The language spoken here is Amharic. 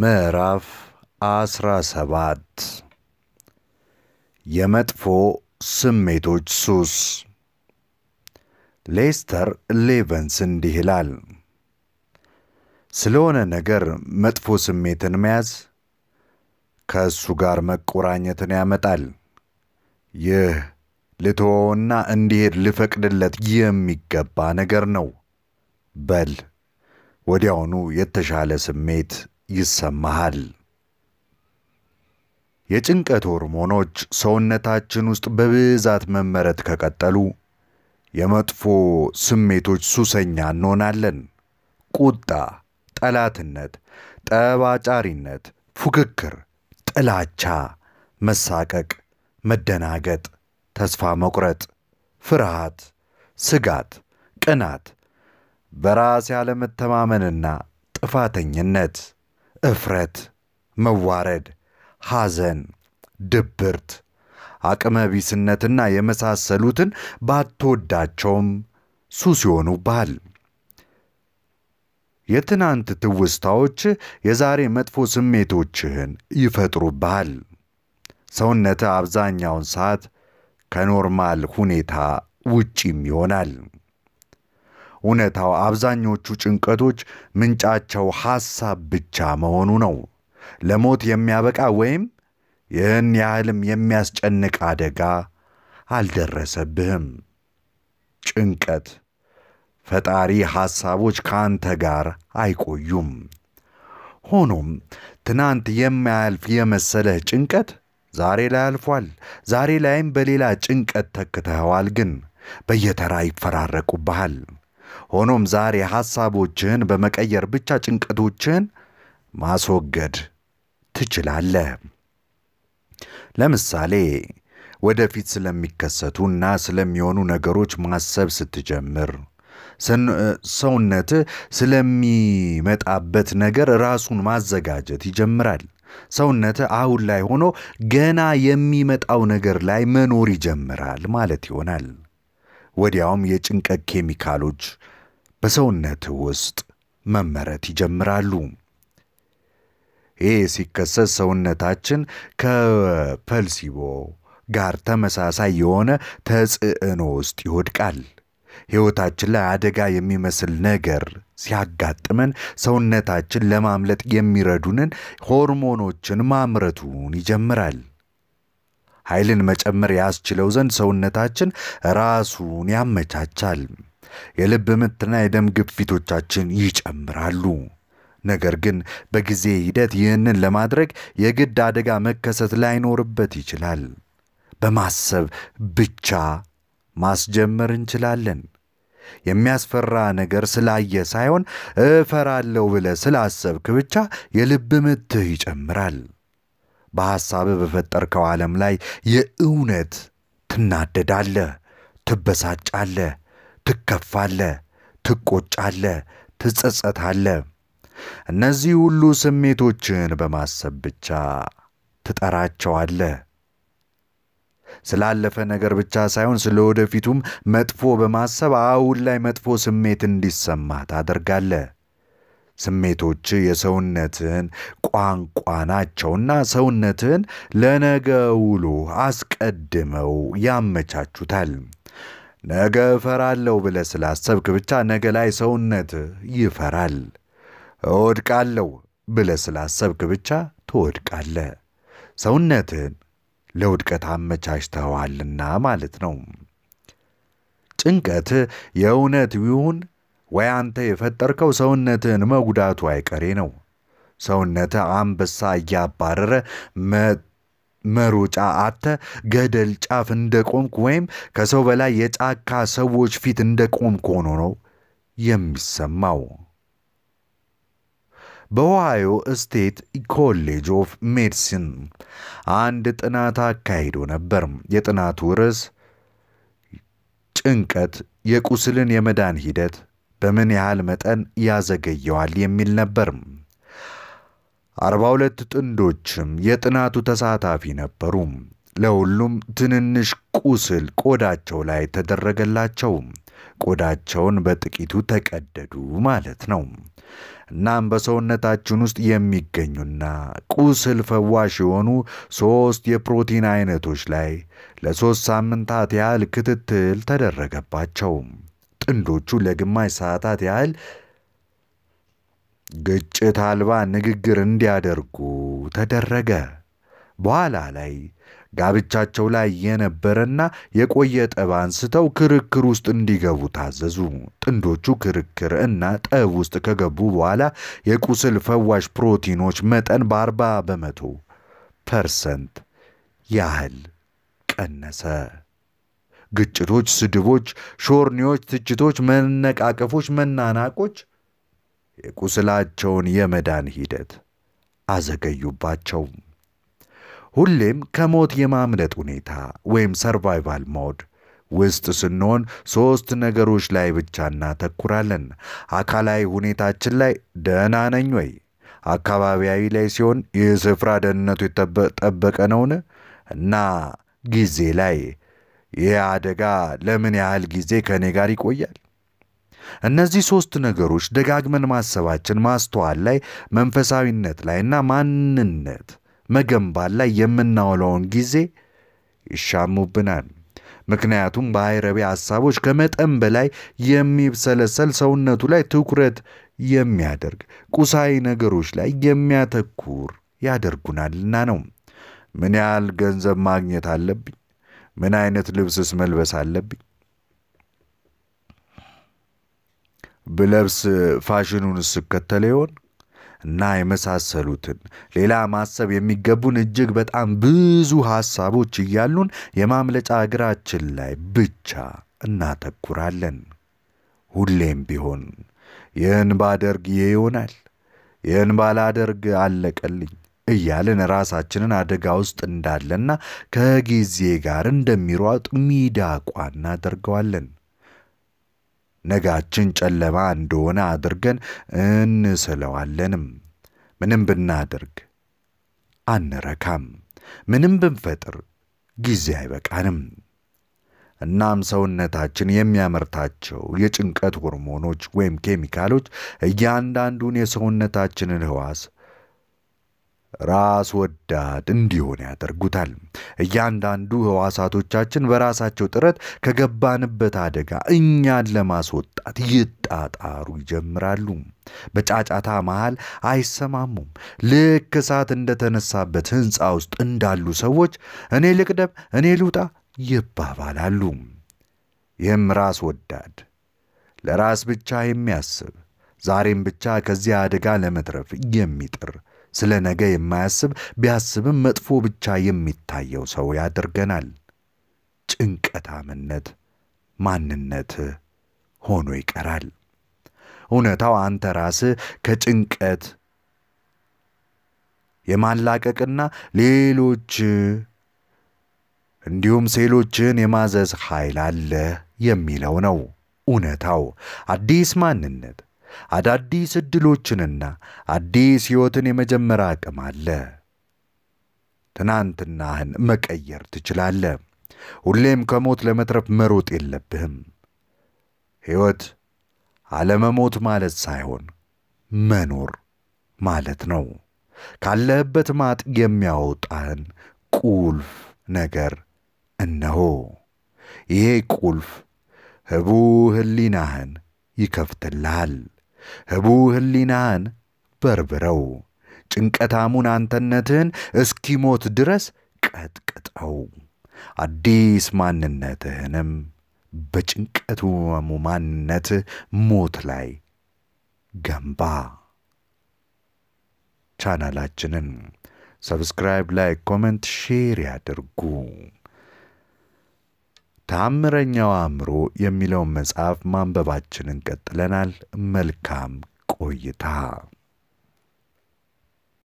ምዕራፍ አስራ ሰባት የመጥፎ ስሜቶች ሱስ። ሌስተር ሌቨንስ እንዲህ ይላል፣ ስለሆነ ነገር መጥፎ ስሜትን መያዝ ከእሱ ጋር መቆራኘትን ያመጣል። ይህ ልትወውና እንዲሄድ ልፈቅድለት የሚገባ ነገር ነው። በል ወዲያውኑ የተሻለ ስሜት ይሰማሃል። የጭንቀት ሆርሞኖች ሰውነታችን ውስጥ በብዛት መመረት ከቀጠሉ የመጥፎ ስሜቶች ሱሰኛ እንሆናለን። ቁጣ፣ ጠላትነት፣ ጠባጫሪነት፣ ፉክክር፣ ጥላቻ፣ መሳቀቅ፣ መደናገጥ፣ ተስፋ መቁረጥ፣ ፍርሃት፣ ስጋት፣ ቅናት፣ በራስ ያለመተማመንና ጥፋተኝነት እፍረት፣ መዋረድ፣ ሐዘን፣ ድብርት፣ አቅመ ቢስነትና የመሳሰሉትን ባትወዳቸውም ሱስ ይሆኑብሃል። የትናንት ትውስታዎች የዛሬ መጥፎ ስሜቶችህን ይፈጥሩብሃል። ሰውነት አብዛኛውን ሰዓት ከኖርማል ሁኔታ ውጪም ይሆናል። እውነታው አብዛኞቹ ጭንቀቶች ምንጫቸው ሐሳብ ብቻ መሆኑ ነው። ለሞት የሚያበቃ ወይም ይህን ያህልም የሚያስጨንቅ አደጋ አልደረሰብህም። ጭንቀት ፈጣሪ ሐሳቦች ከአንተ ጋር አይቆዩም። ሆኖም ትናንት የማያልፍ የመሰለህ ጭንቀት ዛሬ ላይ አልፏል። ዛሬ ላይም በሌላ ጭንቀት ተክተኸዋል። ግን በየተራ ይፈራረቁብሃል። ሆኖም ዛሬ ሐሳቦችህን በመቀየር ብቻ ጭንቀቶችን ማስወገድ ትችላለህ። ለምሳሌ ወደፊት ስለሚከሰቱና ስለሚሆኑ ነገሮች ማሰብ ስትጀምር ሰውነት ስለሚመጣበት ነገር ራሱን ማዘጋጀት ይጀምራል። ሰውነት አሁን ላይ ሆኖ ገና የሚመጣው ነገር ላይ መኖር ይጀምራል ማለት ይሆናል። ወዲያውም የጭንቀት ኬሚካሎች በሰውነት ውስጥ መመረት ይጀምራሉ። ይህ ሲከሰት ሰውነታችን ከፐልሲቦ ጋር ተመሳሳይ የሆነ ተጽዕኖ ውስጥ ይወድቃል። ሕይወታችን ላይ አደጋ የሚመስል ነገር ሲያጋጥመን ሰውነታችን ለማምለጥ የሚረዱንን ሆርሞኖችን ማምረቱን ይጀምራል። ኃይልን መጨመር ያስችለው ዘንድ ሰውነታችን ራሱን ያመቻቻል። የልብ ምትና የደም ግፊቶቻችን ይጨምራሉ። ነገር ግን በጊዜ ሂደት ይህንን ለማድረግ የግድ አደጋ መከሰት ላይኖርበት ይችላል። በማሰብ ብቻ ማስጀመር እንችላለን። የሚያስፈራ ነገር ስላየ ሳይሆን እፈራለሁ ብለ ስላሰብክ ብቻ የልብ ምትህ ይጨምራል። በሐሳብ በፈጠርከው ዓለም ላይ የእውነት ትናደዳለ፣ ትበሳጫለ፣ ትከፋለ፣ ትቆጫለ፣ ትጸጸታለ። እነዚህ ሁሉ ስሜቶችን በማሰብ ብቻ ትጠራቸዋለ። ስላለፈ ነገር ብቻ ሳይሆን ስለ ወደፊቱም መጥፎ በማሰብ አሁን ላይ መጥፎ ስሜት እንዲሰማ ታደርጋለህ። ስሜቶች የሰውነትህን ቋንቋ ናቸውና ሰውነትህን ለነገ ውሎ አስቀድመው ያመቻቹታል። ነገ እፈራለሁ ብለህ ስላሰብክ ብቻ ነገ ላይ ሰውነት ይፈራል። እወድቃለሁ ብለህ ስላሰብክ ብቻ ትወድቃለህ። ሰውነትህን ለውድቀት አመቻችተዋልና ማለት ነው። ጭንቀት የእውነት ይሁን ወይ አንተ የፈጠርከው ሰውነትህን መጉዳቱ አይቀሬ ነው። ሰውነት አንበሳ እያባረረ መሮጫ አተ ገደል ጫፍ እንደቆምክ ወይም ከሰው በላይ የጫካ ሰዎች ፊት እንደቆምክ ሆኖ ነው የሚሰማው። በኦሃዮ ስቴት ኮሌጅ ኦፍ ሜዲሲን አንድ ጥናት አካሂዶ ነበር። የጥናቱ ርዕስ ጭንቀት የቁስልን የመዳን ሂደት በምን ያህል መጠን ያዘገየዋል የሚል ነበር። አርባ ሁለት ጥንዶችም የጥናቱ ተሳታፊ ነበሩ። ለሁሉም ትንንሽ ቁስል ቆዳቸው ላይ ተደረገላቸው። ቆዳቸውን በጥቂቱ ተቀደዱ ማለት ነው። እናም በሰውነታችን ውስጥ የሚገኙና ቁስል ፈዋሽ የሆኑ ሦስት የፕሮቲን አይነቶች ላይ ለሦስት ሳምንታት ያህል ክትትል ተደረገባቸው። ጥንዶቹ ለግማሽ ሰዓታት ያህል ግጭት አልባ ንግግር እንዲያደርጉ ተደረገ። በኋላ ላይ ጋብቻቸው ላይ የነበረና የቆየ ጠብ አንስተው ክርክር ውስጥ እንዲገቡ ታዘዙ። ጥንዶቹ ክርክር እና ጠብ ውስጥ ከገቡ በኋላ የቁስል ፈዋሽ ፕሮቲኖች መጠን በአርባ በመቶ ፐርሰንት ያህል ቀነሰ። ግጭቶች፣ ስድቦች፣ ሾርኔዎች፣ ትችቶች፣ መነቃቀፎች፣ መናናቆች የቁስላቸውን የመዳን ሂደት አዘገዩባቸው። ሁሌም ከሞት የማምለጥ ሁኔታ ወይም ሰርቫይቫል ሞድ ውስጥ ስንሆን ሦስት ነገሮች ላይ ብቻ እናተኩራለን። አካላዊ ሁኔታችን ላይ ደህና ነኝ ወይ? አካባቢያዊ ላይ ሲሆን ይህ ስፍራ ደህንነቱ የተጠበቀ ነውን? እና ጊዜ ላይ ይህ አደጋ ለምን ያህል ጊዜ ከእኔ ጋር ይቆያል? እነዚህ ሦስት ነገሮች ደጋግመን ማሰባችን ማስተዋል ላይ፣ መንፈሳዊነት ላይ እና ማንነት መገንባት ላይ የምናውለውን ጊዜ ይሻሙብናል። ምክንያቱም ባይረቢ ሐሳቦች ከመጠን በላይ የሚብሰለሰል ሰውነቱ ላይ ትኩረት የሚያደርግ ቁሳዊ ነገሮች ላይ የሚያተኩር ያደርጉናልና ነው። ምን ያህል ገንዘብ ማግኘት አለብኝ? ምን አይነት ልብስስ መልበስ አለብኝ? ብለብስ ፋሽኑን ስከተለ ይሆን? እና የመሳሰሉትን ሌላ ማሰብ የሚገቡን እጅግ በጣም ብዙ ሐሳቦች እያሉን የማምለጫ እግራችን ላይ ብቻ እናተኩራለን። ሁሌም ቢሆን ይህን ባደርግ ይሄ ይሆናል፣ ይህን ባላደርግ አለቀልኝ እያልን ራሳችንን አደጋ ውስጥ እንዳለና ከጊዜ ጋር እንደሚሯጥ ሚዳቋ እናደርገዋለን። ነጋችን ጨለማ እንደሆነ አድርገን እንስለዋለንም። ምንም ብናደርግ አንረካም። ምንም ብንፈጥር ጊዜ አይበቃንም። እናም ሰውነታችን የሚያመርታቸው የጭንቀት ሆርሞኖች ወይም ኬሚካሎች እያንዳንዱን የሰውነታችንን ህዋስ ራስ ወዳድ እንዲሆን ያደርጉታል። እያንዳንዱ ህዋሳቶቻችን በራሳቸው ጥረት ከገባንበት አደጋ እኛን ለማስወጣት ይጣጣሩ ይጀምራሉ። በጫጫታ መሃል አይሰማሙም። ልክ እሳት እንደተነሳበት ህንፃ ውስጥ እንዳሉ ሰዎች እኔ ልቅደም፣ እኔ ልውጣ ይባባላሉ። ይህም ራስ ወዳድ ለራስ ብቻ የሚያስብ ዛሬም ብቻ ከዚያ አደጋ ለመትረፍ የሚጥር ስለ ነገ የማያስብ ቢያስብም መጥፎ ብቻ የሚታየው ሰው ያደርገናል። ጭንቀታምነት ማንነት ሆኖ ይቀራል። እውነታው አንተ ራስህ ከጭንቀት የማላቀቅና ሌሎች እንዲሁም ሴሎችን የማዘዝ ኃይል አለ የሚለው ነው እውነታው አዲስ ማንነት አዳዲስ ዕድሎችንና አዲስ ሕይወትን የመጀመር አቅም አለ። ትናንትናህን መቀየር ትችላለ ሁሌም ከሞት ለመትረፍ መሮጥ የለብህም። ሕይወት አለመሞት ማለት ሳይሆን መኖር ማለት ነው። ካለህበት ማጥ የሚያወጣህን ቁልፍ ነገር እነሆ። ይሄ ቁልፍ ህቡ ህሊናህን ይከፍትልሃል። ህቡ ህሊናን በርብረው፣ ጭንቀታሙን አንተነትህን እስኪሞት ድረስ ቀጥቅጠው፣ አዲስ ማንነትህንም በጭንቀቱ ማንነት ሞት ላይ ገንባ። ቻናላችንን ሰብስክራይብ፣ ላይ ኮመንት፣ ሼር ያድርጉ። ተአምረኛው አእምሮ የሚለውን መጽሐፍ ማንበባችንን ቀጥለናል። መልካም ቆይታ